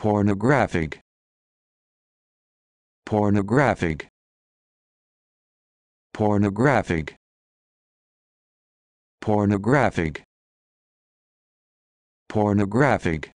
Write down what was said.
pornographic pornographic pornographic pornographic pornographic